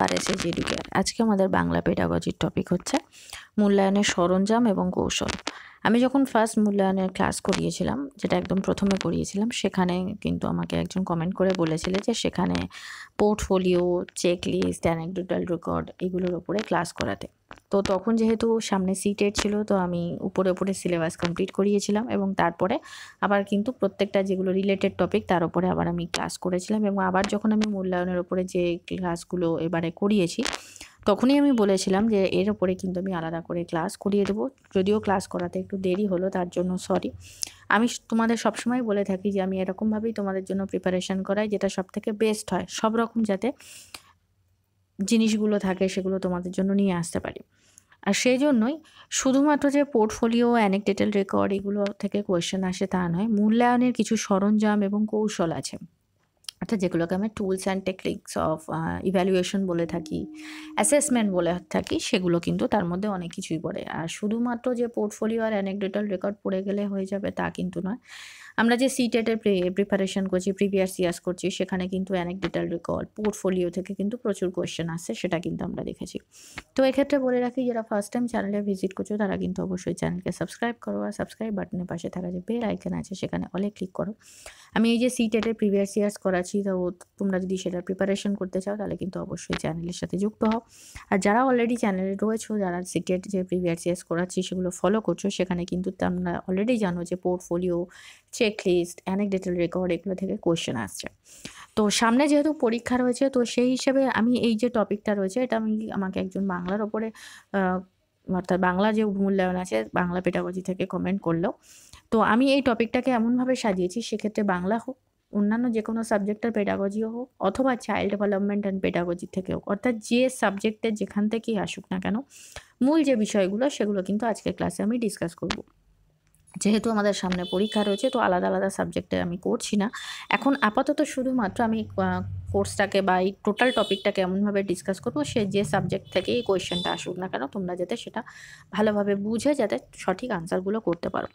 পারে সে S educare আজকে আমাদের বাংলা পেডাগজির টপিক হচ্ছে মূল্যায়নের সরঞ্জাম এবং কৌশল আমি যখন ফার্স্ট মূল্যায়নের ক্লাস করিয়েছিলাম যেটা একদম প্রথমে করিয়েছিলাম সেখানে কিন্তু আমাকে একজন কমেন্ট করে বলেছিল যে সেখানে পোর্টফোলিও চেকলিস্ট অ্যানেকডোটাল রেকর্ড এগুলোর ওপরে ক্লাস করাতে তো তখন যেহেতু সামনে সিটেড ছিল তো আমি উপরে উপরে সিলেবাস কমপ্লিট করিয়েছিলাম এবং তারপরে আবার কিন্তু প্রত্যেকটা যেগুলো রিলেটেড টপিক তার উপরে আবার আমি ক্লাস করেছিলাম এবং আবার যখন আমি মূল্যায়নের উপরে যে ক্লাসগুলো এবারে করিয়েছি তখনই আমি বলেছিলাম যে এর ওপরে কিন্তু আমি আলাদা করে ক্লাস করিয়ে দেবো যদিও ক্লাস করাতে একটু দেরি হলো তার জন্য সরি আমি তোমাদের সবসময় বলে থাকি যে আমি এরকমভাবেই তোমাদের জন্য প্রিপারেশান করাই যেটা সব থেকে বেস্ট হয় সব রকম যাতে জিনিসগুলো থাকে সেগুলো তোমাদের জন্য নিয়ে আসতে পারি আর সেই জন্যই শুধুমাত্র যে পোর্টফোলিও অ্যানেকডেটাল রেকর্ড এগুলো থেকে কোয়েশ্চেন আসে তা নয় মূল্যায়নের কিছু সরঞ্জাম এবং কৌশল আছে অর্থাৎ যেগুলোকে আমরা tools and techniques of evaluation বলে থাকি অ্যাসেসমেন্ট বলে থাকি সেগুলো কিন্তু তার মধ্যে অনেক কিছুই পড়ে আর শুধুমাত্র যে পোর্টফোলিও আর অ্যানেকডেটাল রেকর্ড পড়ে গেলে হয়ে যাবে তা কিন্তু নয় আমরা যে সিটেটের প্রিপারেশন করছি প্রিভিয়াস ইয়ার্স করছি সেখানে কিন্তু ডিটেল রেকর্ড পোর্টফোলিও থেকে কিন্তু প্রচুর কোয়েশ্চেন আসছে সেটা কিন্তু আমরা দেখেছি তো এক্ষেত্রে বলে রাখি যারা ফার্স্ট টাইম চ্যানেলে ভিজিট করছো তারা কিন্তু অবশ্যই চ্যানেলকে সাবস্ক্রাইব করো আর সাবস্ক্রাইব বাটনের পাশে থাকা যে বেল আইকন আছে সেখানে অলে ক্লিক করো আমি এই যে সিটেটের প্রিভিয়াস ইয়ার্স করাচ্ছি তো তোমরা যদি সেটার প্রিপারেশন করতে চাও তাহলে কিন্তু অবশ্যই চ্যানেলের সাথে যুক্ত হও আর যারা অলরেডি চ্যানেলে রয়েছো যারা সিটেট যে প্রিভিয়াস ইয়ার্স করাচ্ছি সেগুলো ফলো করছো সেখানে কিন্তু তোমরা অলরেডি জানো যে পোর্টফোলিও চেকলিস্ট অ্যানেকডেটাল রেকর্ড এগুলো থেকে কোয়েশ্চেন আসছে তো সামনে যেহেতু পরীক্ষা রয়েছে তো সেই হিসেবে আমি এই যে টপিকটা রয়েছে এটা আমি আমাকে একজন বাংলার ওপরে অর্থাৎ বাংলা যে মূল্যায়ন আছে বাংলা পেটাগজি থেকে কমেন্ট করলো তো আমি এই টপিকটাকে এমনভাবে সাজিয়েছি সেক্ষেত্রে বাংলা হোক অন্যান্য যে কোনো সাবজেক্টের পেডাগজিও হোক অথবা চাইল্ড ডেভেলপমেন্ট অ্যান্ড পেডাগজি থেকে হোক অর্থাৎ যে সাবজেক্টের যেখান থেকেই আসুক না কেন মূল যে বিষয়গুলো সেগুলো কিন্তু আজকের ক্লাসে আমি ডিসকাস করবো যেহেতু আমাদের সামনে পরীক্ষা রয়েছে তো আলাদা আলাদা সাবজেক্টে আমি করছি না এখন আপাতত শুধুমাত্র আমি কোর্সটাকে বা এই টোটাল টপিকটাকে এমনভাবে ডিসকাস করবো সে যে সাবজেক্ট থেকে এই কোয়েশ্চেনটা আসুক না কেন তোমরা যাতে সেটা ভালোভাবে বুঝে যাতে সঠিক আনসারগুলো করতে পারো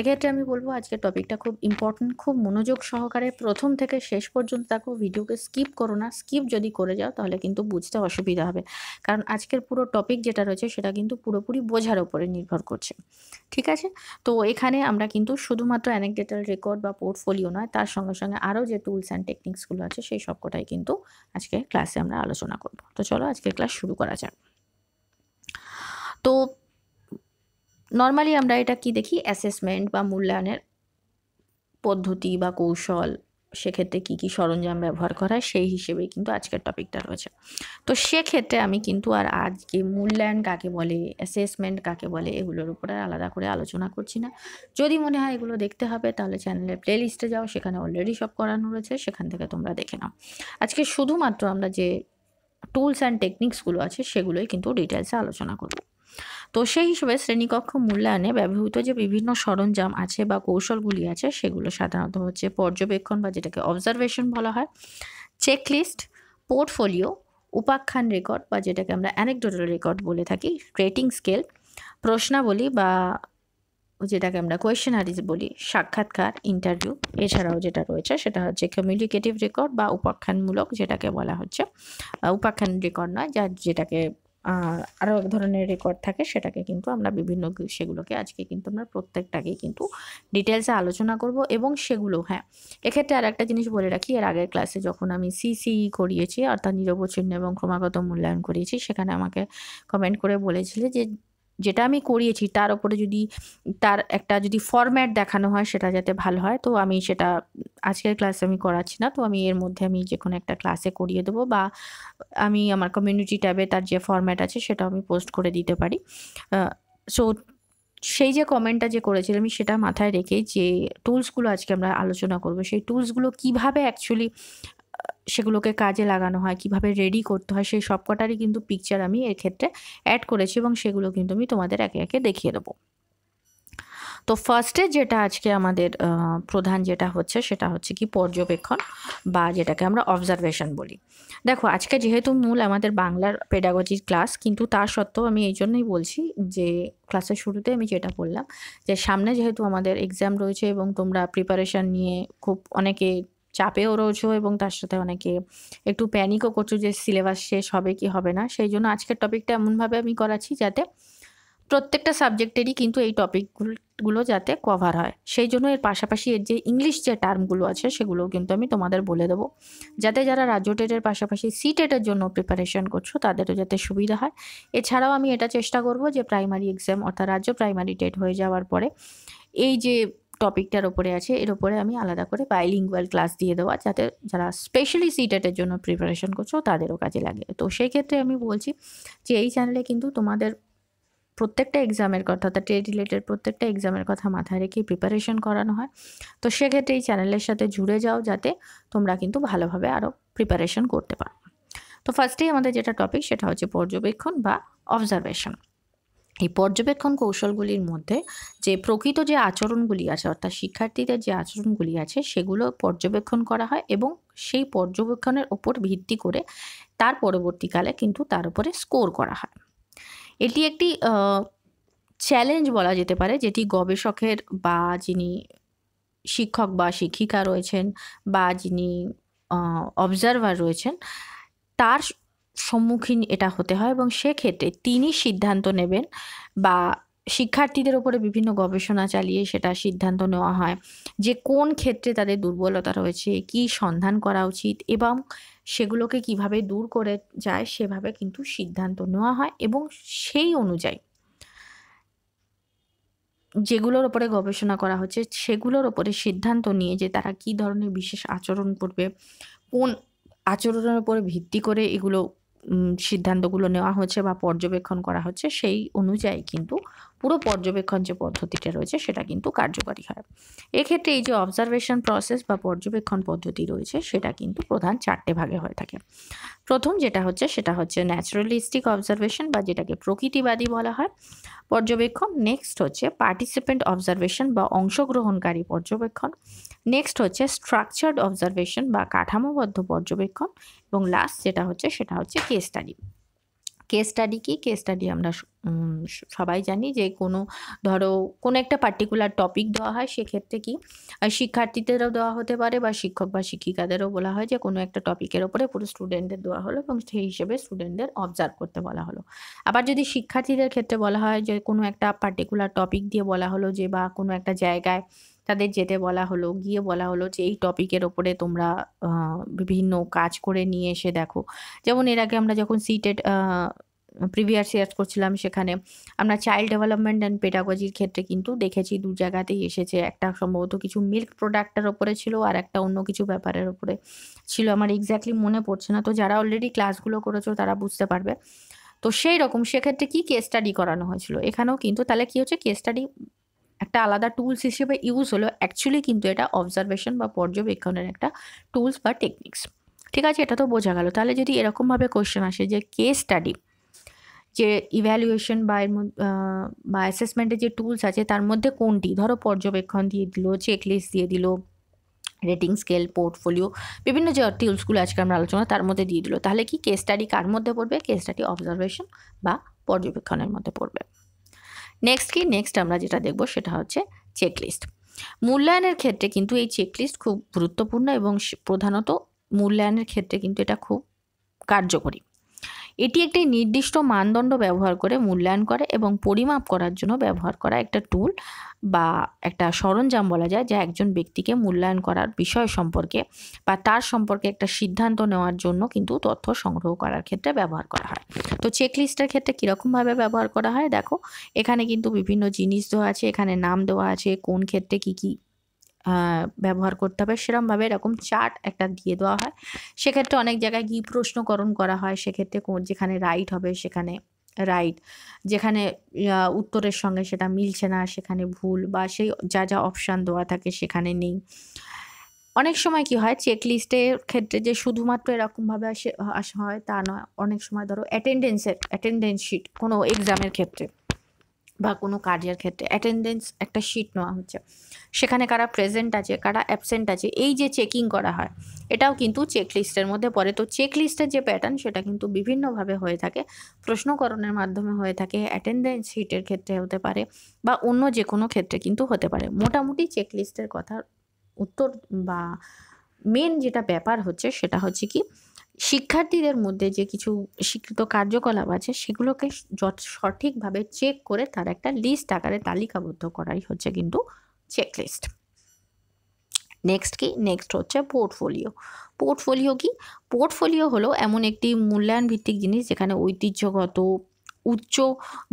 এক্ষেত্রে আমি বলবো আজকে টপিকটা খুব ইম্পর্টেন্ট খুব মনোযোগ সহকারে প্রথম থেকে শেষ পর্যন্ত থাকো ভিডিওকে স্কিপ করো না স্কিপ যদি করে যাও তাহলে কিন্তু বুঝতে অসুবিধা হবে কারণ আজকের পুরো টপিক যেটা রয়েছে সেটা কিন্তু পুরোপুরি বোঝার ওপরে নির্ভর করছে ঠিক আছে তো এখানে আমরা কিন্তু শুধুমাত্র অ্যানেকডেটাল রেকর্ড বা পোর্টফোলিও নয় তার সঙ্গে সঙ্গে আরও যে টুলস অ্যান্ড টেকনিক্সগুলো আছে সেই সবকটাই বিষয়ে কিন্তু আজকে ক্লাসে আমরা আলোচনা করব তো চলো আজকে ক্লাস শুরু করা যাক তো নর্মালি আমরা এটা কি দেখি অ্যাসেসমেন্ট বা মূল্যায়নের পদ্ধতি বা কৌশল সেক্ষেত্রে কি কি সরঞ্জাম ব্যবহার করা সেই হিসেবে কিন্তু আজকের টপিকটা রয়েছে তো সেক্ষেত্রে আমি কিন্তু আর আজকে মূল্যায়ন কাকে বলে অ্যাসেসমেন্ট কাকে বলে এগুলোর উপরে আলাদা করে আলোচনা করছি না যদি মনে হয় এগুলো দেখতে হবে তাহলে চ্যানেলের প্লেলিস্টে যাও সেখানে অলরেডি সব করানো রয়েছে সেখান থেকে তোমরা দেখে নাও আজকে শুধুমাত্র আমরা যে টুলস অ্যান্ড টেকনিক্সগুলো আছে সেগুলোই কিন্তু ডিটেলসে আলোচনা করবো তো সেই হিসেবে শ্রেণীকক্ষ মূল্যায়নে ব্যবহৃত যে বিভিন্ন সরঞ্জাম আছে বা কৌশলগুলি আছে সেগুলো সাধারণত হচ্ছে পর্যবেক্ষণ বা যেটাকে অবজারভেশন বলা হয় চেকলিস্ট পোর্টফোলিও উপাখ্যান রেকর্ড বা যেটাকে আমরা অ্যানেকডোটাল রেকর্ড বলে থাকি রেটিং স্কেল প্রশ্নাবলী বা যেটাকে আমরা কোয়েশনারিজ বলি সাক্ষাৎকার ইন্টারভিউ এছাড়াও যেটা রয়েছে সেটা হচ্ছে কমিউনিকেটিভ রেকর্ড বা উপাখ্যানমূলক যেটাকে বলা হচ্ছে উপাখ্যান রেকর্ড নয় যা যেটাকে আরও এক ধরনের রেকর্ড থাকে সেটাকে কিন্তু আমরা বিভিন্ন সেগুলোকে আজকে কিন্তু আমরা প্রত্যেকটাকেই কিন্তু ডিটেলসে আলোচনা করব এবং সেগুলো হ্যাঁ এক্ষেত্রে আর একটা জিনিস বলে রাখি এর আগের ক্লাসে যখন আমি সিসিই করিয়েছি অর্থাৎ নিরবচ্ছিন্ন এবং ক্রমাগত মূল্যায়ন করিয়েছি সেখানে আমাকে কমেন্ট করে বলেছিলে যে যেটা আমি করিয়েছি তার ওপরে যদি তার একটা যদি ফরম্যাট দেখানো হয় সেটা যাতে ভালো হয় তো আমি সেটা আজকের ক্লাসে আমি করাচ্ছি না তো আমি এর মধ্যে আমি যে কোনো একটা ক্লাসে করিয়ে দেবো বা আমি আমার কমিউনিটি ট্যাবে তার যে ফরম্যাট আছে সেটা আমি পোস্ট করে দিতে পারি সো সেই যে কমেন্টটা যে করেছিলাম আমি সেটা মাথায় রেখে যে টুলসগুলো আজকে আমরা আলোচনা করব সেই টুলসগুলো কিভাবে অ্যাকচুয়ালি সেগুলোকে কাজে লাগানো হয় কিভাবে রেডি করতে হয় সেই সব কটারই কিন্তু পিকচার আমি এক্ষেত্রে অ্যাড করেছি এবং সেগুলো কিন্তু আমি তোমাদের একে একে দেখিয়ে দেবো তো ফার্স্টে যেটা আজকে আমাদের প্রধান যেটা হচ্ছে সেটা হচ্ছে কি পর্যবেক্ষণ বা যেটাকে আমরা অবজারভেশন বলি দেখো আজকে যেহেতু মূল আমাদের বাংলার পেডাগজির ক্লাস কিন্তু তা সত্ত্বেও আমি এই জন্যই বলছি যে ক্লাসের শুরুতে আমি যেটা বললাম যে সামনে যেহেতু আমাদের এক্সাম রয়েছে এবং তোমরা প্রিপারেশান নিয়ে খুব অনেকে চাপেও রয়েছো এবং তার সাথে অনেকে একটু প্যানিকও করছো যে সিলেবাস শেষ হবে কি হবে না সেই জন্য আজকের টপিকটা এমনভাবে আমি করাচ্ছি যাতে প্রত্যেকটা সাবজেক্টেরই কিন্তু এই টপিকগুলো যাতে কভার হয় সেই জন্য এর পাশাপাশি এর যে ইংলিশ যে টার্মগুলো আছে সেগুলোও কিন্তু আমি তোমাদের বলে দেবো যাতে যারা রাজ্য টেটের পাশাপাশি সি টেটের জন্য প্রিপারেশন করছো তাদেরও যাতে সুবিধা হয় এছাড়াও আমি এটা চেষ্টা করব যে প্রাইমারি এক্সাম অর্থাৎ রাজ্য প্রাইমারি টেট হয়ে যাওয়ার পরে এই যে টপিকটার ওপরে আছে এর ওপরে আমি আলাদা করে বাইলিঙ্গুয়াল ক্লাস দিয়ে দেওয়া যাতে যারা স্পেশালি সিটেটের জন্য প্রিপারেশন করছো তাদেরও কাজে লাগে তো সেই ক্ষেত্রে আমি বলছি যে এই চ্যানেলে কিন্তু তোমাদের প্রত্যেকটা এক্সামের কথা অর্থাৎ টেট রিলেটেড প্রত্যেকটা এক্সামের কথা মাথায় রেখে প্রিপারেশন করানো হয় তো সেক্ষেত্রে এই চ্যানেলের সাথে জুড়ে যাও যাতে তোমরা কিন্তু ভালোভাবে আরও প্রিপারেশন করতে পারো তো ফার্স্টেই আমাদের যেটা টপিক সেটা হচ্ছে পর্যবেক্ষণ বা অবজারভেশন এই পর্যবেক্ষণ কৌশলগুলির মধ্যে যে প্রকৃত যে আচরণগুলি আছে অর্থাৎ শিক্ষার্থীদের যে আচরণগুলি আছে সেগুলো পর্যবেক্ষণ করা হয় এবং সেই পর্যবেক্ষণের ওপর ভিত্তি করে তার পরবর্তীকালে কিন্তু তার উপরে স্কোর করা হয় এটি একটি চ্যালেঞ্জ বলা যেতে পারে যেটি গবেষকের বা যিনি শিক্ষক বা শিক্ষিকা রয়েছেন বা যিনি অবজারভার রয়েছেন তার সম্মুখীন এটা হতে হয় এবং সেক্ষেত্রে তিনি সিদ্ধান্ত নেবেন বা শিক্ষার্থীদের ওপরে বিভিন্ন গবেষণা চালিয়ে সেটা সিদ্ধান্ত নেওয়া হয় যে কোন ক্ষেত্রে তাদের দুর্বলতা রয়েছে কি সন্ধান করা উচিত এবং সেগুলোকে কিভাবে দূর করে যায় সেভাবে কিন্তু সিদ্ধান্ত নেওয়া হয় এবং সেই অনুযায়ী যেগুলোর ওপরে গবেষণা করা হচ্ছে সেগুলোর ওপরে সিদ্ধান্ত নিয়ে যে তারা কি ধরনের বিশেষ আচরণ করবে কোন আচরণের উপরে ভিত্তি করে এগুলো সিদ্ধান্তগুলো নেওয়া হচ্ছে বা পর্যবেক্ষণ করা হচ্ছে সেই অনুযায়ী কিন্তু পুরো পর্যবেক্ষণ যে পদ্ধতিটা রয়েছে সেটা কিন্তু কার্যকারী হয় এক্ষেত্রে এই যে অবজারভেশন প্রসেস বা পর্যবেক্ষণ পদ্ধতি রয়েছে সেটা কিন্তু প্রধান চারটে ভাগে হয়ে থাকে প্রথম যেটা হচ্ছে সেটা হচ্ছে ন্যাচারালিস্টিক অবজারভেশন বা যেটাকে প্রকৃতিবাদী বলা হয় পর্যবেক্ষণ নেক্সট হচ্ছে পার্টিসিপেন্ট অবজারভেশন বা অংশগ্রহণকারী পর্যবেক্ষণ নেক্সট হচ্ছে স্ট্রাকচার্ড অবজারভেশন বা কাঠামোবদ্ধ পর্যবেক্ষণ এবং লাস্ট যেটা হচ্ছে সেটা হচ্ছে কেস স্টাডি কেস স্টাডি কী কেস স্টাডি আমরা সবাই জানি যে কোনো ধরো কোনো একটা পার্টিকুলার টপিক দেওয়া হয় সেক্ষেত্রে কি শিক্ষার্থীদেরও দেওয়া হতে পারে বা শিক্ষক বা শিক্ষিকাদেরও বলা হয় যে কোনো একটা টপিকের ওপরে পুরো স্টুডেন্টদের দেওয়া হলো এবং সেই হিসেবে স্টুডেন্টদের অবজার্ভ করতে বলা হলো আবার যদি শিক্ষার্থীদের ক্ষেত্রে বলা হয় যে কোনো একটা পার্টিকুলার টপিক দিয়ে বলা হলো যে বা কোনো একটা জায়গায় তাদের যেতে বলা হলো গিয়ে বলা হলো যে এই টপিকের ওপরে তোমরা বিভিন্ন কাজ করে নিয়ে এসে দেখো যেমন এর আগে আমরা যখন সিটেড প্রিভিয়াস ইয়ার্স করছিলাম সেখানে আমরা চাইল্ড ডেভেলপমেন্ট অ্যান্ড পেডাগজির ক্ষেত্রে কিন্তু দেখেছি দু জায়গাতেই এসেছে একটা সম্ভবত কিছু মিল্ক প্রোডাক্টের ওপরে ছিল আর একটা অন্য কিছু ব্যাপারের ওপরে ছিল আমার এক্স্যাক্টলি মনে পড়ছে না তো যারা অলরেডি ক্লাসগুলো করেছো তারা বুঝতে পারবে তো সেই রকম সেক্ষেত্রে কী কেস স্টাডি করানো হয়েছিল এখানেও কিন্তু তাহলে কী হচ্ছে কেস স্টাডি একটা আলাদা টুলস হিসেবে ইউজ হলো অ্যাকচুয়ালি কিন্তু এটা অবজারভেশন বা পর্যবেক্ষণের একটা টুলস বা টেকনিক্স ঠিক আছে এটা তো বোঝা গেল তাহলে যদি এরকমভাবে কোয়েশ্চেন আসে যে কেস স্টাডি যে ইভ্যালুয়েশন বা এর বা অ্যাসেসমেন্টের যে টুলস আছে তার মধ্যে কোনটি ধরো পর্যবেক্ষণ দিয়ে দিল চেকলিস্ট দিয়ে দিল রেটিং স্কেল পোর্টফোলিও বিভিন্ন যে টুলসগুলো আজকে আমরা আলোচনা তার মধ্যে দিয়ে দিল তাহলে কি কে স্টাডি কার মধ্যে পড়বে কে স্টাডি অবজারভেশন বা পর্যবেক্ষণের মধ্যে পড়বে নেক্সট কি নেক্সট আমরা যেটা দেখব সেটা হচ্ছে চেকলিস্ট মূল্যায়নের ক্ষেত্রে কিন্তু এই চেকলিস্ট খুব গুরুত্বপূর্ণ এবং প্রধানত মূল্যায়নের ক্ষেত্রে কিন্তু এটা খুব কার্যকরী এটি একটি নির্দিষ্ট মানদণ্ড ব্যবহার করে মূল্যায়ন করে এবং পরিমাপ করার জন্য ব্যবহার করা একটা টুল বা একটা সরঞ্জাম বলা যায় যা একজন ব্যক্তিকে মূল্যায়ন করার বিষয় সম্পর্কে বা তার সম্পর্কে একটা সিদ্ধান্ত নেওয়ার জন্য কিন্তু তথ্য সংগ্রহ করার ক্ষেত্রে ব্যবহার করা হয় তো চেকলিস্টের ক্ষেত্রে কীরকমভাবে ব্যবহার করা হয় দেখো এখানে কিন্তু বিভিন্ন জিনিস দেওয়া আছে এখানে নাম দেওয়া আছে কোন ক্ষেত্রে কী কী ব্যবহার করতে হবে সেরমভাবে এরকম চার্ট একটা দিয়ে দেওয়া হয় সেক্ষেত্রে অনেক জায়গায় গিয়ে প্রশ্নকরণ করা হয় সেক্ষেত্রে যেখানে রাইট হবে সেখানে রাইট যেখানে উত্তরের সঙ্গে সেটা মিলছে না সেখানে ভুল বা সেই যা যা অপশান দেওয়া থাকে সেখানে নেই অনেক সময় কি হয় চেকলিস্টের ক্ষেত্রে যে শুধুমাত্র এরকমভাবে আসে আসা হয় তা নয় অনেক সময় ধরো অ্যাটেন্ডেন্সের অ্যাটেন্ডেন্স শিট কোনো এক্সামের ক্ষেত্রে বা কোনো কাজের ক্ষেত্রে অ্যাটেন্ডেন্স একটা শিট নেওয়া হচ্ছে সেখানে কারা প্রেজেন্ট আছে কারা অ্যাবসেন্ট আছে এই যে চেকিং করা হয় এটাও কিন্তু চেকলিস্টের মধ্যে পড়ে তো চেকলিস্টের যে প্যাটার্ন সেটা কিন্তু বিভিন্নভাবে হয়ে থাকে প্রশ্নকরণের মাধ্যমে হয়ে থাকে অ্যাটেন্ডেন্স শিটের ক্ষেত্রে হতে পারে বা অন্য যে কোনো ক্ষেত্রে কিন্তু হতে পারে মোটামুটি চেকলিস্টের কথার উত্তর বা মেন যেটা ব্যাপার হচ্ছে সেটা হচ্ছে কি শিক্ষার্থীদের মধ্যে যে কিছু স্বীকৃত কার্যকলাপ আছে সেগুলোকে সঠিকভাবে চেক করে তার একটা লিস্ট আকারে তালিকাবদ্ধ করাই হচ্ছে কিন্তু চেকলিস্ট নেক্সট কি নেক্সট হচ্ছে পোর্টফোলিও পোর্টফোলিও কি পোর্টফোলিও হলো এমন একটি মূল্যায়ন ভিত্তিক জিনিস যেখানে ঐতিহ্যগত উচ্চ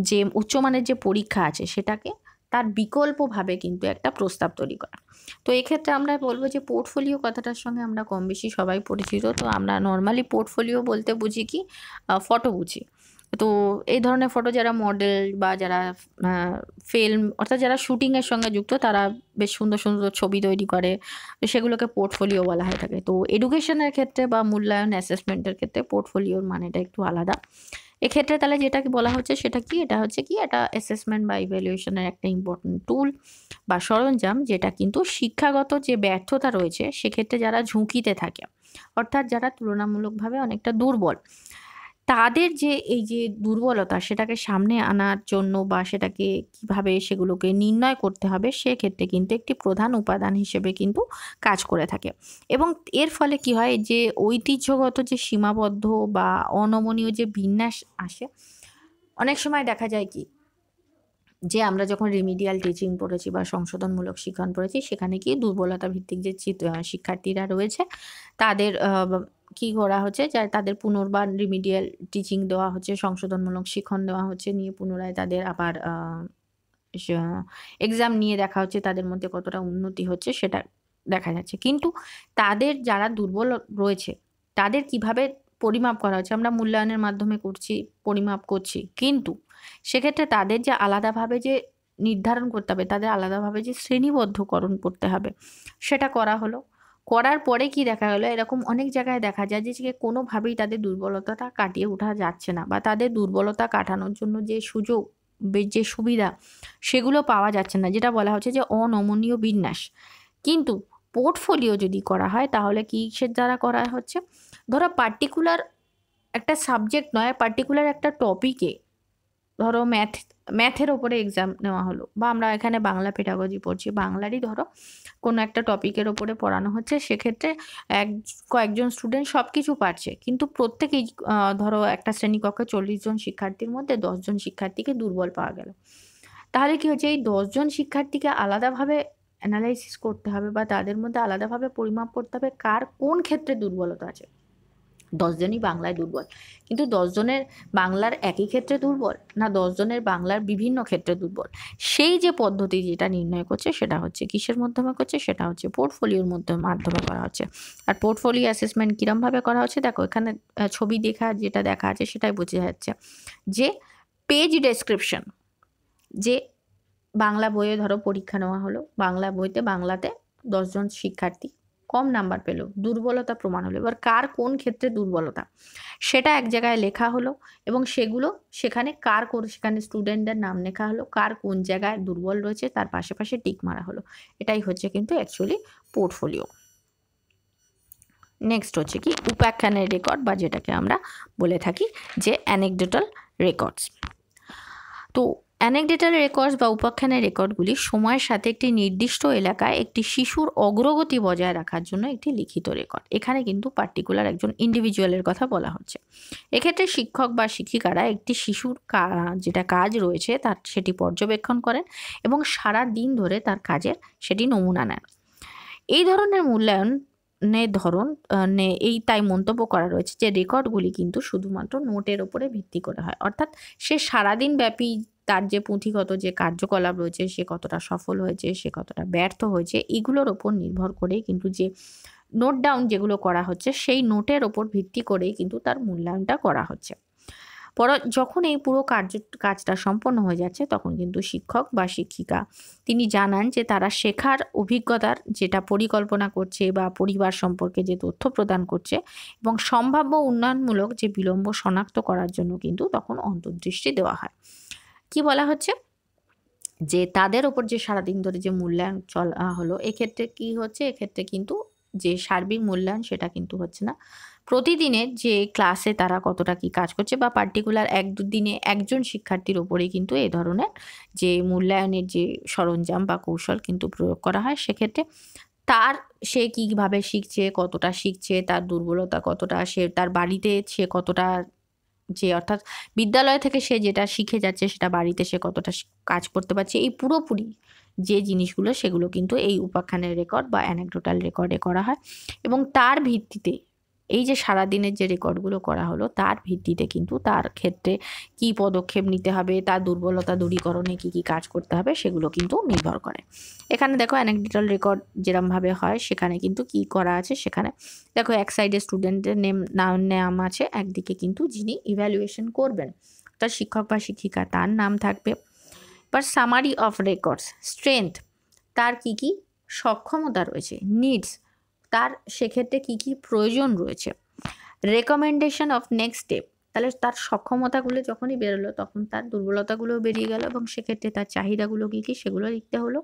যে উচ্চমানের যে পরীক্ষা আছে সেটাকে তার বিকল্পভাবে কিন্তু একটা প্রস্তাব তৈরি করা তো এক্ষেত্রে আমরা বলবো যে পোর্টফোলিও কথাটার সঙ্গে আমরা কম বেশি সবাই পরিচিত তো আমরা নর্মালি পোর্টফোলিও বলতে বুঝি কি ফটো বুঝি তো এই ধরনের ফটো যারা মডেল বা যারা ফিল্ম অর্থাৎ যারা শুটিংয়ের সঙ্গে যুক্ত তারা বেশ সুন্দর সুন্দর ছবি তৈরি করে সেগুলোকে পোর্টফোলিও বলা হয়ে থাকে তো এডুকেশনের ক্ষেত্রে বা মূল্যায়ন অ্যাসেসমেন্টের ক্ষেত্রে পোর্টফোলিওর মানেটা একটু আলাদা এক্ষেত্রে তাহলে যেটা বলা হচ্ছে সেটা কি এটা হচ্ছে কি এটা অ্যাসেসমেন্ট বা ইভ্যালুয়েশনের একটা ইম্পর্টেন্ট টুল বা সরঞ্জাম যেটা কিন্তু শিক্ষাগত যে ব্যর্থতা রয়েছে সেক্ষেত্রে যারা ঝুঁকিতে থাকে অর্থাৎ যারা তুলনামূলকভাবে অনেকটা দুর্বল তাদের যে এই যে দুর্বলতা সেটাকে সামনে আনার জন্য বা সেটাকে কিভাবে সেগুলোকে নির্ণয় করতে হবে সেক্ষেত্রে কিন্তু একটি প্রধান উপাদান হিসেবে কিন্তু কাজ করে থাকে এবং এর ফলে কি হয় যে ঐতিহ্যগত যে সীমাবদ্ধ বা অনমনীয় যে বিন্যাস আসে অনেক সময় দেখা যায় কি যে আমরা যখন রেমিডিয়াল টিচিং পড়েছি বা সংশোধনমূলক শিক্ষণ পড়েছি সেখানে কি দুর্বলতা ভিত্তিক যে শিক্ষার্থীরা রয়েছে তাদের কি করা হচ্ছে যার তাদের পুনর্বার রিমিডিয়াল টিচিং দেওয়া হচ্ছে সংশোধনমূলক শিক্ষণ দেওয়া হচ্ছে নিয়ে পুনরায় তাদের আবার এক্সাম নিয়ে দেখা হচ্ছে তাদের মধ্যে কতটা উন্নতি হচ্ছে সেটা দেখা যাচ্ছে কিন্তু তাদের যারা দুর্বল রয়েছে তাদের কিভাবে পরিমাপ করা হচ্ছে আমরা মূল্যায়নের মাধ্যমে করছি পরিমাপ করছি কিন্তু সেক্ষেত্রে তাদের যে আলাদাভাবে যে নির্ধারণ করতে হবে তাদের আলাদাভাবে যে শ্রেণীবদ্ধকরণ করতে হবে সেটা করা হলো করার পরে কি দেখা গেলো এরকম অনেক জায়গায় দেখা যায় যে কোনোভাবেই তাদের দুর্বলতাটা কাটিয়ে ওঠা যাচ্ছে না বা তাদের দুর্বলতা কাটানোর জন্য যে সুযোগ যে সুবিধা সেগুলো পাওয়া যাচ্ছে না যেটা বলা হচ্ছে যে অনমনীয় বিন্যাস কিন্তু পোর্টফোলিও যদি করা হয় তাহলে কিসের দ্বারা করা হচ্ছে ধরো পার্টিকুলার একটা সাবজেক্ট নয় পার্টিকুলার একটা টপিকে ধরো ম্যাথ ম্যাথের ওপরে এক্সাম নেওয়া হলো বা আমরা এখানে বাংলা পেটাগজি পড়ছি বাংলারই ধরো কোনো একটা টপিকের ওপরে পড়ানো হচ্ছে সেক্ষেত্রে এক কয়েকজন স্টুডেন্ট সব কিছু পারছে কিন্তু প্রত্যেকেই ধরো একটা শ্রেণীকক্ষে চল্লিশ জন শিক্ষার্থীর মধ্যে দশজন শিক্ষার্থীকে দুর্বল পাওয়া গেল তাহলে কি হচ্ছে এই দশজন শিক্ষার্থীকে আলাদাভাবে অ্যানালাইসিস করতে হবে বা তাদের মধ্যে আলাদাভাবে পরিমাপ করতে হবে কার কোন ক্ষেত্রে দুর্বলতা আছে দশজনই বাংলায় দুর্বল কিন্তু দশজনের বাংলার একই ক্ষেত্রে দুর্বল না দশজনের বাংলার বিভিন্ন ক্ষেত্রে দুর্বল সেই যে পদ্ধতি যেটা নির্ণয় করছে সেটা হচ্ছে কিসের মাধ্যমে করছে সেটা হচ্ছে পোর্টফোলিওর মধ্যে মাধ্যমে করা হচ্ছে আর পোর্টফোলিও অ্যাসেসমেন্ট কীরমভাবে করা হচ্ছে দেখো এখানে ছবি দেখা যেটা দেখা আছে সেটাই বোঝা যাচ্ছে যে পেজ ডেসক্রিপশন যে বাংলা বইয়ে ধরো পরীক্ষা নেওয়া হলো বাংলা বইতে বাংলাতে দশজন শিক্ষার্থী কম নাম্বার পেল দুর্বলতা প্রমাণ হলো এবার কার কোন ক্ষেত্রে দুর্বলতা সেটা এক জায়গায় লেখা হলো এবং সেগুলো সেখানে কার কোন সেখানে স্টুডেন্টদের নাম লেখা হলো কার কোন জায়গায় দুর্বল রয়েছে তার পাশে পাশে টিক মারা হলো এটাই হচ্ছে কিন্তু অ্যাকচুয়ালি পোর্টফোলিও নেক্সট হচ্ছে কি উপাখ্যানের রেকর্ড বা যেটাকে আমরা বলে থাকি যে অ্যানেকডোটাল রেকর্ডস তো অ্যানেকডেটাল রেকর্ডস বা উপাখ্যানের রেকর্ডগুলি সময়ের সাথে একটি নির্দিষ্ট এলাকায় একটি শিশুর অগ্রগতি বজায় রাখার জন্য একটি লিখিত রেকর্ড এখানে কিন্তু পার্টিকুলার একজন ইন্ডিভিজুয়ালের কথা বলা হচ্ছে এক্ষেত্রে শিক্ষক বা শিক্ষিকারা একটি শিশুর যেটা কাজ রয়েছে তার সেটি পর্যবেক্ষণ করেন এবং সারা দিন ধরে তার কাজের সেটি নমুনা নেন এই ধরনের মূল্যায়ন নে ধরন নে এই তাই মন্তব্য করা রয়েছে যে রেকর্ডগুলি কিন্তু শুধুমাত্র নোটের ওপরে ভিত্তি করে হয় অর্থাৎ সে সারাদিন ব্যাপী তার যে পুঁথিগত যে কার্যকলাপ রয়েছে সে কতটা সফল হয়েছে সে কতটা ব্যর্থ হয়েছে এগুলোর ওপর নির্ভর করে কিন্তু যে নোট ডাউন যেগুলো করা হচ্ছে সেই নোটের ওপর ভিত্তি করেই কিন্তু তার মূল্যায়নটা করা হচ্ছে পর যখন এই পুরো কার্য কাজটা সম্পন্ন হয়ে যাচ্ছে তখন কিন্তু শিক্ষক বা শিক্ষিকা তিনি জানান যে তারা শেখার অভিজ্ঞতার যেটা পরিকল্পনা করছে বা পরিবার সম্পর্কে যে তথ্য প্রদান করছে এবং সম্ভাব্য উন্নয়নমূলক যে বিলম্ব শনাক্ত করার জন্য কিন্তু তখন অন্তর্দৃষ্টি দেওয়া হয় কি বলা হচ্ছে যে তাদের ওপর যে সারাদিন ধরে যে মূল্যায়ন চলা হলো এক্ষেত্রে কি হচ্ছে এক্ষেত্রে কিন্তু যে সার্বিক মূল্যায়ন সেটা কিন্তু হচ্ছে না প্রতিদিনের যে ক্লাসে তারা কতটা কি কাজ করছে বা পার্টিকুলার এক দুদিনে একজন শিক্ষার্থীর ওপরে কিন্তু এ ধরনের যে মূল্যায়নের যে সরঞ্জাম বা কৌশল কিন্তু প্রয়োগ করা হয় সেক্ষেত্রে তার সে কীভাবে শিখছে কতটা শিখছে তার দুর্বলতা কতটা সে তার বাড়িতে সে কতটা যে অর্থাৎ বিদ্যালয় থেকে সে যেটা শিখে যাচ্ছে সেটা বাড়িতে সে কতটা কাজ করতে পারছে এই পুরোপুরি যে জিনিসগুলো সেগুলো কিন্তু এই উপাখ্যানের রেকর্ড বা অ্যানেকডোটাল রেকর্ডে করা হয় এবং তার ভিত্তিতে এই যে সারা দিনের যে রেকর্ডগুলো করা হলো তার ভিত্তিতে কিন্তু তার ক্ষেত্রে কি পদক্ষেপ নিতে হবে তার দুর্বলতা দূরীকরণে কি কি কাজ করতে হবে সেগুলো কিন্তু নির্ভর করে এখানে দেখো অ্যানেকডিটাল রেকর্ড যেরমভাবে হয় সেখানে কিন্তু কি করা আছে সেখানে দেখো এক সাইডে স্টুডেন্টের নেম নাম নাম আছে একদিকে কিন্তু যিনি ইভ্যালুয়েশন করবেন তার শিক্ষক বা শিক্ষিকা তার নাম থাকবে বা সামারি অফ রেকর্ডস স্ট্রেংথ তার কি কি সক্ষমতা রয়েছে নিডস তার সেক্ষেত্রে কি কি প্রয়োজন রয়েছে রেকমেন্ডেশন অফ নেক্সট স্টেপ তাহলে তার সক্ষমতাগুলো যখনই বেরোলো তখন তার দুর্বলতাগুলো বেরিয়ে গেল এবং সেক্ষেত্রে তার চাহিদাগুলো কী কী সেগুলো লিখতে হলো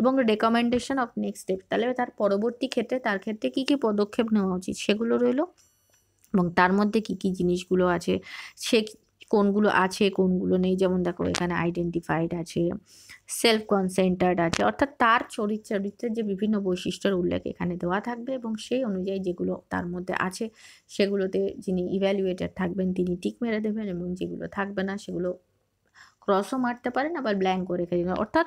এবং রেকমেন্ডেশন অফ নেক্সট স্টেপ তাহলে তার পরবর্তী ক্ষেত্রে তার ক্ষেত্রে কী কী পদক্ষেপ নেওয়া উচিত সেগুলো রইলো এবং তার মধ্যে কি কি জিনিসগুলো আছে সে কোনগুলো আছে কোনগুলো নেই যেমন দেখো এখানে আইডেন্টিফাইড আছে সেলফ কনসেন্টার্ড আছে অর্থাৎ তার চরিত চরিত্রের যে বিভিন্ন বৈশিষ্ট্যের উল্লেখ এখানে দেওয়া থাকবে এবং সেই অনুযায়ী যেগুলো তার মধ্যে আছে সেগুলোতে যিনি ইভ্যালুয়েটার থাকবেন তিনি টিক মেরে দেবেন এবং যেগুলো থাকবে না সেগুলো ক্রসও মারতে পারেন আবার ব্ল্যাঙ্কও রেখে দেবেন অর্থাৎ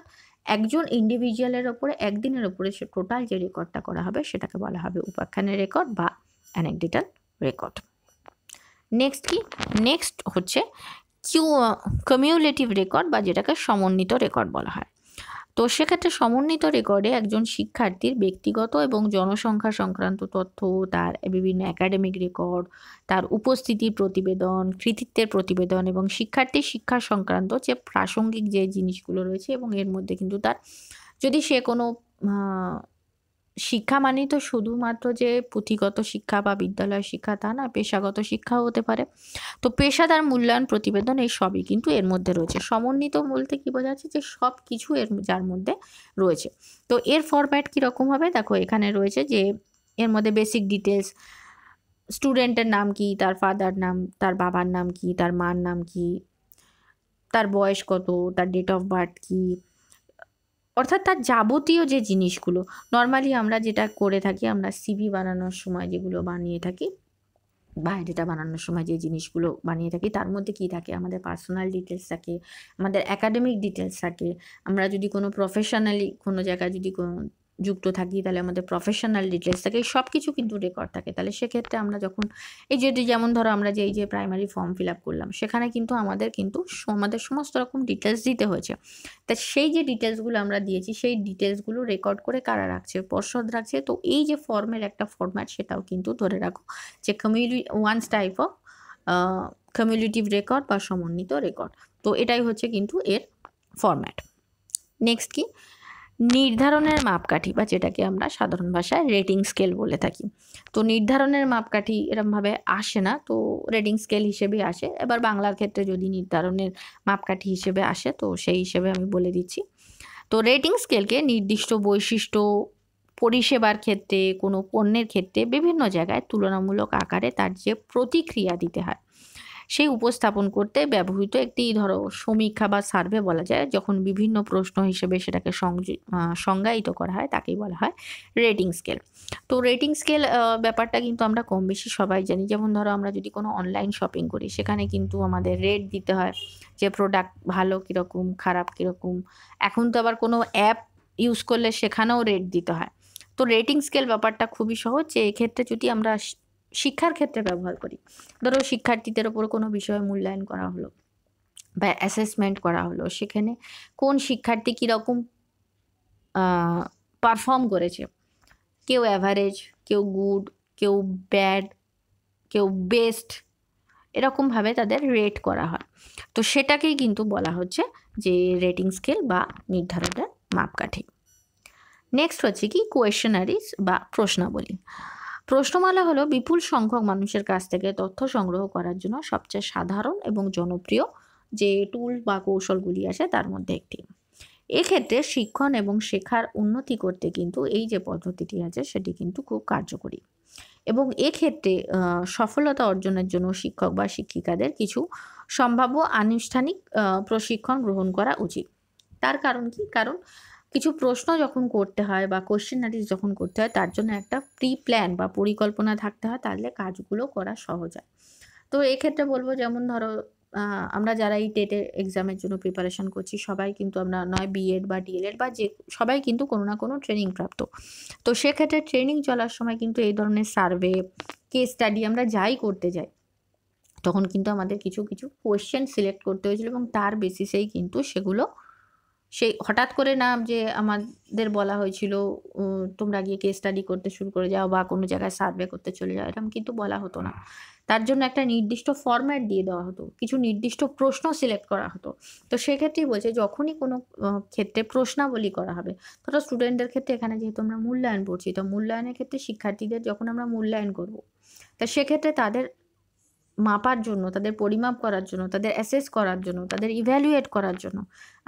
একজন ইন্ডিভিজুয়ালের ওপরে একদিনের ওপরে সে টোটাল যে রেকর্ডটা করা হবে সেটাকে বলা হবে উপাখ্যানের রেকর্ড বা অ্যানেকডিটাল রেকর্ড নেক্সট কি নেক্সট হচ্ছে কিউ কমিউলেটিভ রেকর্ড বা যেটাকে সমন্বিত রেকর্ড বলা হয় তো সেক্ষেত্রে সমন্বিত রেকর্ডে একজন শিক্ষার্থীর ব্যক্তিগত এবং জনসংখ্যা সংক্রান্ত তথ্য তার বিভিন্ন একাডেমিক রেকর্ড তার উপস্থিতি প্রতিবেদন কৃতিত্বের প্রতিবেদন এবং শিক্ষার্থীর শিক্ষা সংক্রান্ত যে প্রাসঙ্গিক যে জিনিসগুলো রয়েছে এবং এর মধ্যে কিন্তু তার যদি সে কোনো শিক্ষা মানেই তো শুধুমাত্র যে পুঁথিগত শিক্ষা বা বিদ্যালয় শিক্ষা তা না পেশাগত শিক্ষাও হতে পারে তো পেশাদার মূল্যায়ন প্রতিবেদন এই সবই কিন্তু এর মধ্যে রয়েছে সমন্বিত বলতে কী যাচ্ছে যে সব কিছু এর যার মধ্যে রয়েছে তো এর ফরম্যাট কীরকম হবে দেখো এখানে রয়েছে যে এর মধ্যে বেসিক ডিটেলস স্টুডেন্টের নাম কি তার ফাদার নাম তার বাবার নাম কি তার মার নাম কি তার বয়স কত তার ডেট অফ বার্থ কী অর্থাৎ তার যাবতীয় যে জিনিসগুলো নর্মালি আমরা যেটা করে থাকি আমরা সিবি বানানোর সময় যেগুলো বানিয়ে থাকি যেটা বানানোর সময় যে জিনিসগুলো বানিয়ে থাকি তার মধ্যে কি থাকে আমাদের পার্সোনাল ডিটেলস থাকে আমাদের একাডেমিক ডিটেলস থাকে আমরা যদি কোনো প্রফেশনালি কোনো জায়গায় যদি কোনো যুক্ত থাকি তাহলে আমাদের প্রফেশনাল ডিটেলস থাকে সব কিছু কিন্তু রেকর্ড থাকে তাহলে সেক্ষেত্রে আমরা যখন এই যে যেমন ধরো আমরা যে এই যে প্রাইমারি ফর্ম ফিল আপ করলাম সেখানে কিন্তু আমাদের কিন্তু আমাদের সমস্ত রকম ডিটেলস দিতে হয়েছে তা সেই যে ডিটেলসগুলো আমরা দিয়েছি সেই ডিটেলসগুলো রেকর্ড করে কারা রাখছে পর্ষদ রাখছে তো এই যে ফর্মের একটা ফর্ম্যাট সেটাও কিন্তু ধরে রাখো যে কমিউনি once type of cumulative record বা সমন্বিত রেকর্ড তো এটাই হচ্ছে কিন্তু এর ফর্ম্যাট নেক্সট কি নির্ধারণের মাপকাঠি বা যেটাকে আমরা সাধারণ ভাষায় রেটিং স্কেল বলে থাকি তো নির্ধারণের মাপকাঠি এরমভাবে আসে না তো রেটিং স্কেল হিসেবে আসে এবার বাংলার ক্ষেত্রে যদি নির্ধারণের মাপকাঠি হিসেবে আসে তো সেই হিসেবে আমি বলে দিচ্ছি তো রেটিং স্কেলকে নির্দিষ্ট বৈশিষ্ট্য পরিষেবার ক্ষেত্রে কোনো পণ্যের ক্ষেত্রে বিভিন্ন জায়গায় তুলনামূলক আকারে তার যে প্রতিক্রিয়া দিতে হয় সেই উপস্থাপন করতে ব্যবহৃত একটি ধরো সমীক্ষা বা সার্ভে বলা যায় যখন বিভিন্ন প্রশ্ন হিসেবে সেটাকে সংজ্ঞায়িত করা হয় তাকেই বলা হয় রেটিং স্কেল তো রেটিং স্কেল ব্যাপারটা কিন্তু আমরা কম বেশি সবাই জানি যেমন ধরো আমরা যদি কোনো অনলাইন শপিং করি সেখানে কিন্তু আমাদের রেট দিতে হয় যে প্রোডাক্ট ভালো কীরকম খারাপ কীরকম এখন তো আবার কোনো অ্যাপ ইউজ করলে সেখানেও রেট দিতে হয় তো রেটিং স্কেল ব্যাপারটা খুবই সহজ যে এক্ষেত্রে যদি আমরা শিক্ষার ক্ষেত্রে ব্যবহার করি ধরো শিক্ষার্থীদের ওপর কোনো বিষয় মূল্যায়ন করা হলো বা অ্যাসেসমেন্ট করা হলো সেখানে কোন শিক্ষার্থী কীরকম পারফর্ম করেছে কেউ অ্যাভারেজ কেউ গুড কেউ ব্যাড কেউ বেস্ট এরকমভাবে তাদের রেট করা হয় তো সেটাকেই কিন্তু বলা হচ্ছে যে রেটিং স্কেল বা নির্ধারণের মাপকাঠি নেক্সট হচ্ছে কি কোয়েশনারিজ বা প্রশ্নাবলী প্রশ্নমালা হলো বিপুল সংখ্যক মানুষের কাছ থেকে তথ্য সংগ্রহ করার জন্য সবচেয়ে সাধারণ এবং জনপ্রিয় যে টুল বা কৌশলগুলি আছে তার মধ্যে একটি এক্ষেত্রে শিক্ষণ এবং শেখার উন্নতি করতে কিন্তু এই যে পদ্ধতিটি আছে সেটি কিন্তু খুব কার্যকরী এবং এক্ষেত্রে সফলতা অর্জনের জন্য শিক্ষক বা শিক্ষিকাদের কিছু সম্ভাব্য আনুষ্ঠানিক প্রশিক্ষণ গ্রহণ করা উচিত তার কারণ কি কারণ কিছু প্রশ্ন যখন করতে হয় বা কোশ্চেনারিজ যখন করতে হয় তার জন্য একটা প্রি প্ল্যান বা পরিকল্পনা থাকতে হয় তাহলে কাজগুলো করা সহজ হয় তো এক্ষেত্রে বলবো যেমন ধরো আমরা যারা এই টেটে এক্সামের জন্য প্রিপারেশন করছি সবাই কিন্তু আমরা নয় বিএড বা ডিএলএড বা যে সবাই কিন্তু কোনো না কোনো ট্রেনিং প্রাপ্ত তো সেক্ষেত্রে ট্রেনিং চলার সময় কিন্তু এই ধরনের সার্ভে কেস স্টাডি আমরা যাই করতে যাই তখন কিন্তু আমাদের কিছু কিছু কোয়েশ্চেন সিলেক্ট করতে হয়েছিল এবং তার বেসিসেই কিন্তু সেগুলো সেই হঠাৎ করে না যে আমাদের বলা হয়েছিল তোমরা গিয়ে কেস স্টাডি করতে শুরু করে যাও বা কোনো জায়গায় সার্ভে করতে চলে যাও এরকম কিন্তু বলা হতো না তার জন্য একটা নির্দিষ্ট ফরম্যাট দিয়ে দেওয়া হতো কিছু নির্দিষ্ট প্রশ্ন সিলেক্ট করা হতো তো সেক্ষেত্রেই বলছে যখনই কোনো ক্ষেত্রে প্রশ্নাবলী করা হবে ধরো স্টুডেন্টদের ক্ষেত্রে এখানে যেহেতু আমরা মূল্যায়ন পড়ছি তো মূল্যায়নের ক্ষেত্রে শিক্ষার্থীদের যখন আমরা মূল্যায়ন করব তা সেক্ষেত্রে তাদের মাপার জন্য তাদের পরিমাপ করার জন্য তাদের অ্যাসেস করার জন্য তাদের ইভ্যালুয়েট করার জন্য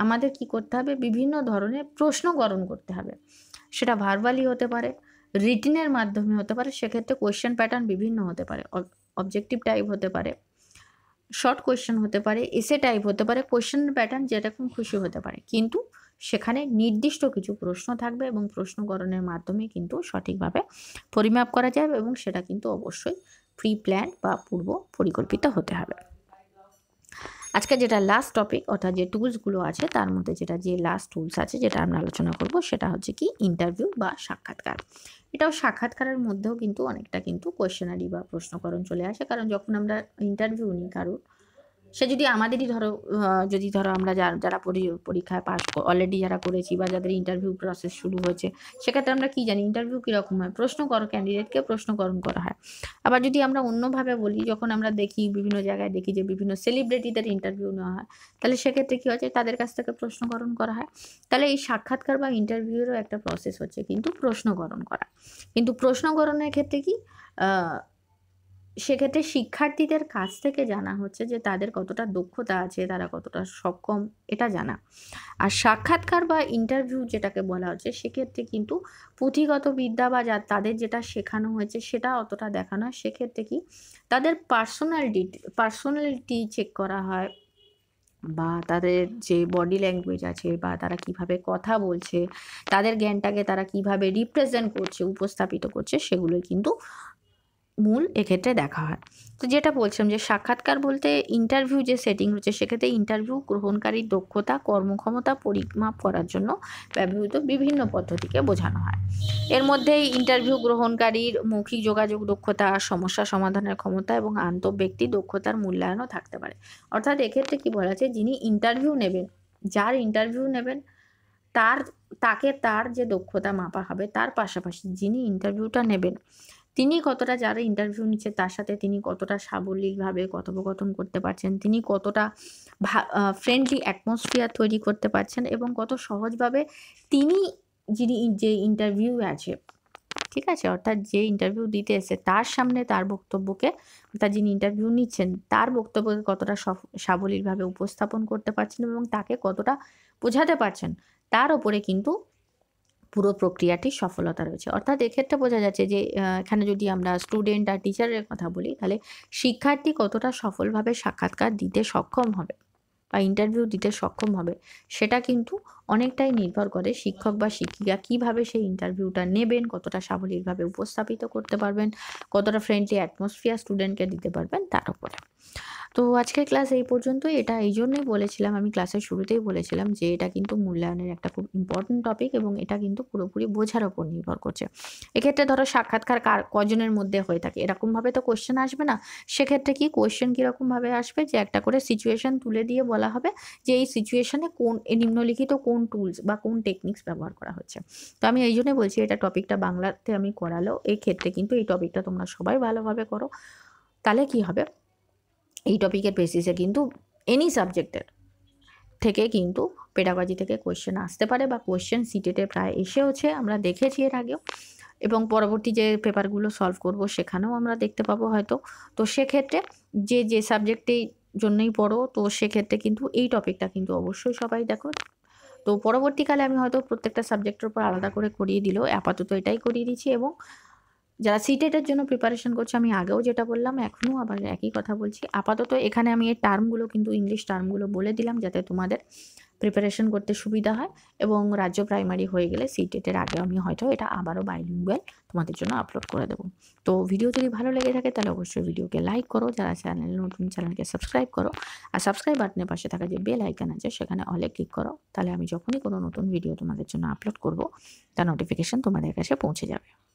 আমাদের কি করতে হবে বিভিন্ন ধরনের প্রশ্ন গরণ করতে হবে সেটা ভার্বালি হতে পারে রিটিনের মাধ্যমে হতে পারে সেক্ষেত্রে কোয়েশ্চেন প্যাটার্ন বিভিন্ন হতে পারে অবজেক্টিভ টাইপ হতে পারে শর্ট কোয়েশ্চেন হতে পারে এসে টাইপ হতে পারে কোয়েশ্চেন প্যাটার্ন যেরকম খুশি হতে পারে কিন্তু সেখানে নির্দিষ্ট কিছু প্রশ্ন থাকবে এবং প্রশ্নকরণের মাধ্যমে কিন্তু সঠিকভাবে পরিমাপ করা যাবে এবং সেটা কিন্তু অবশ্যই প্রি প্ল্যান বা পূর্ব পরিকল্পিত হতে হবে আজকে যেটা লাস্ট টপিক অর্থাৎ যে টুলসগুলো আছে তার মধ্যে যেটা যে লাস্ট টুলস আছে যেটা আমরা আলোচনা করব সেটা হচ্ছে কি ইন্টারভিউ বা সাক্ষাৎকার এটাও সাক্ষাৎকারের মধ্যেও কিন্তু অনেকটা কিন্তু কোয়েশনারি বা প্রশ্নকরণ চলে আসে কারণ যখন আমরা ইন্টারভিউ নিই কারোর সে যদি আমাদেরই ধরো যদি ধরো আমরা যারা পরীক্ষায় পাস অলরেডি যারা করেছি বা যাদের ইন্টারভিউ প্রসেস শুরু হয়েছে সেক্ষেত্রে আমরা কী জানি ইন্টারভিউ কীরকম হয় প্রশ্ন করো ক্যান্ডিডেটকে প্রশ্নকরণ করা হয় আবার যদি আমরা অন্যভাবে বলি যখন আমরা দেখি বিভিন্ন জায়গায় দেখি যে বিভিন্ন সেলিব্রিটিদের ইন্টারভিউ নেওয়া হয় তাহলে সেক্ষেত্রে কী হচ্ছে তাদের কাছ থেকে প্রশ্নকরণ করা হয় তাহলে এই সাক্ষাৎকার বা ইন্টারভিউয়েরও একটা প্রসেস হচ্ছে কিন্তু প্রশ্নকরণ করা কিন্তু প্রশ্নকরণের ক্ষেত্রে কি সেক্ষেত্রে শিক্ষার্থীদের কাছ থেকে জানা হচ্ছে যে তাদের কতটা দক্ষতা আছে তারা কতটা সক্ষম এটা জানা আর সাক্ষাৎকার বা ইন্টারভিউ যেটাকে বলা হচ্ছে সেক্ষেত্রে কিন্তু পুঁথিগত বিদ্যা বা যা তাদের যেটা শেখানো হয়েছে সেটা অতটা দেখানো হয় সেক্ষেত্রে কি তাদের পার্সোনালিটি পার্সোনালিটি চেক করা হয় বা তাদের যে বডি ল্যাঙ্গুয়েজ আছে বা তারা কিভাবে কথা বলছে তাদের জ্ঞানটাকে তারা কিভাবে রিপ্রেজেন্ট করছে উপস্থাপিত করছে সেগুলোই কিন্তু মূল এক্ষেত্রে দেখা হয় তো যেটা বলছিলাম যে সাক্ষাৎকার বলতে ইন্টারভিউ যে সেটিং রয়েছে সেক্ষেত্রে ইন্টারভিউ গ্রহণকারীর দক্ষতা কর্মক্ষমতা পরিমাপ করার জন্য ব্যবহৃত বিভিন্ন পদ্ধতিকে বোঝানো হয় এর মধ্যে ইন্টারভিউ গ্রহণকারীর মৌখিক যোগাযোগ দক্ষতা সমস্যা সমাধানের ক্ষমতা এবং আন্তঃব্যক্তি দক্ষতার মূল্যায়নও থাকতে পারে অর্থাৎ এক্ষেত্রে কী বলা আছে যিনি ইন্টারভিউ নেবেন যার ইন্টারভিউ নেবেন তার তাকে তার যে দক্ষতা মাপা হবে তার পাশাপাশি যিনি ইন্টারভিউটা নেবেন তিনি কতটা যারা ইন্টারভিউ নিচ্ছে তার সাথে তিনি কতটা সাবলীলভাবে কথোপকথন করতে পারছেন তিনি কতটা ফ্রেন্ডলি অ্যাটমসফিয়ার তৈরি করতে পারছেন এবং কত সহজভাবে তিনি যিনি যে ইন্টারভিউ আছে ঠিক আছে অর্থাৎ যে ইন্টারভিউ দিতে এসে তার সামনে তার বক্তব্যকে অর্থাৎ যিনি ইন্টারভিউ নিচ্ছেন তার বক্তব্যকে কতটা সাবলীলভাবে উপস্থাপন করতে পারছেন এবং তাকে কতটা বোঝাতে পারছেন তার ওপরে কিন্তু পুরো প্রক্রিয়াটি সফলতা রয়েছে অর্থাৎ এক্ষেত্রে বোঝা যাচ্ছে যে এখানে যদি আমরা স্টুডেন্ট আর টিচারের কথা বলি তাহলে শিক্ষার্থী কতটা সফলভাবে সাক্ষাৎকার দিতে সক্ষম হবে বা ইন্টারভিউ দিতে সক্ষম হবে সেটা কিন্তু অনেকটাই নির্ভর করে শিক্ষক বা শিক্ষিকা কিভাবে সেই ইন্টারভিউটা নেবেন কতটা সাবলীলভাবে উপস্থাপিত করতে পারবেন কতটা ফ্রেন্ডলি অ্যাটমসফিয়ার স্টুডেন্টকে দিতে পারবেন তার উপরে তো আজকের ক্লাস এই পর্যন্ত এটা এই জন্যই বলেছিলাম আমি ক্লাসের শুরুতেই বলেছিলাম যে এটা কিন্তু মূল্যায়নের একটা খুব ইম্পর্ট্যান্ট টপিক এবং এটা কিন্তু পুরোপুরি বোঝার ওপর নির্ভর করছে এক্ষেত্রে ধরো সাক্ষাৎকার কার কজনের মধ্যে হয়ে থাকে এরকমভাবে তো কোশ্চেন আসবে না সেক্ষেত্রে কি কোশ্চেন কীরকমভাবে আসবে যে একটা করে সিচুয়েশান তুলে দিয়ে বলা হবে যে এই সিচুয়েশানে কোন নিম্নলিখিত কোন টুলস বা কোন টেকনিক্স ব্যবহার করা হচ্ছে তো আমি এই জন্যই বলছি এটা টপিকটা বাংলাতে আমি করালো এই ক্ষেত্রে কিন্তু এই টপিকটা তোমরা সবাই ভালোভাবে করো তাহলে কি হবে এই টপিকের বেসিসে কিন্তু এনি সাবজেক্টের থেকে কিন্তু পেডাগজি থেকে কোয়েশ্চেন আসতে পারে বা কোয়েশ্চেন সিটেটে প্রায় এসেওছে আমরা দেখেছি এর আগেও এবং পরবর্তী যে পেপারগুলো সলভ করব সেখানেও আমরা দেখতে পাবো হয়তো তো সেক্ষেত্রে যে যে সাবজেক্টেই জন্যই পড়ো তো সেক্ষেত্রে কিন্তু এই টপিকটা কিন্তু অবশ্যই সবাই দেখো তো পরবর্তীকালে আমি হয়তো প্রত্যেকটা সাবজেক্টের উপর আলাদা করে করিয়ে দিলেও আপাতত এটাই করিয়ে দিচ্ছি এবং যারা সিটেটের জন্য প্রিপারেশন করছে আমি আগেও যেটা বললাম এখনও আবার একই কথা বলছি আপাতত এখানে আমি এই টার্মগুলো কিন্তু ইংলিশ টার্মগুলো বলে দিলাম যাতে তোমাদের প্রিপারেশন করতে সুবিধা হয় এবং রাজ্য প্রাইমারি হয়ে গেলে সিটেটের আগে আমি হয়তো এটা আবারও বাইলিঙ্গুয়াল তোমাদের জন্য আপলোড করে দেবো তো ভিডিও যদি ভালো লেগে থাকে তাহলে অবশ্যই ভিডিওকে লাইক করো যারা চ্যানেল নতুন চ্যানেলকে সাবস্ক্রাইব করো আর সাবস্ক্রাইব বাটনের পাশে থাকা যে বেল আইকন আছে সেখানে অলে ক্লিক করো তাহলে আমি যখনই কোনো নতুন ভিডিও তোমাদের জন্য আপলোড করবো তার নোটিফিকেশান তোমাদের কাছে পৌঁছে যাবে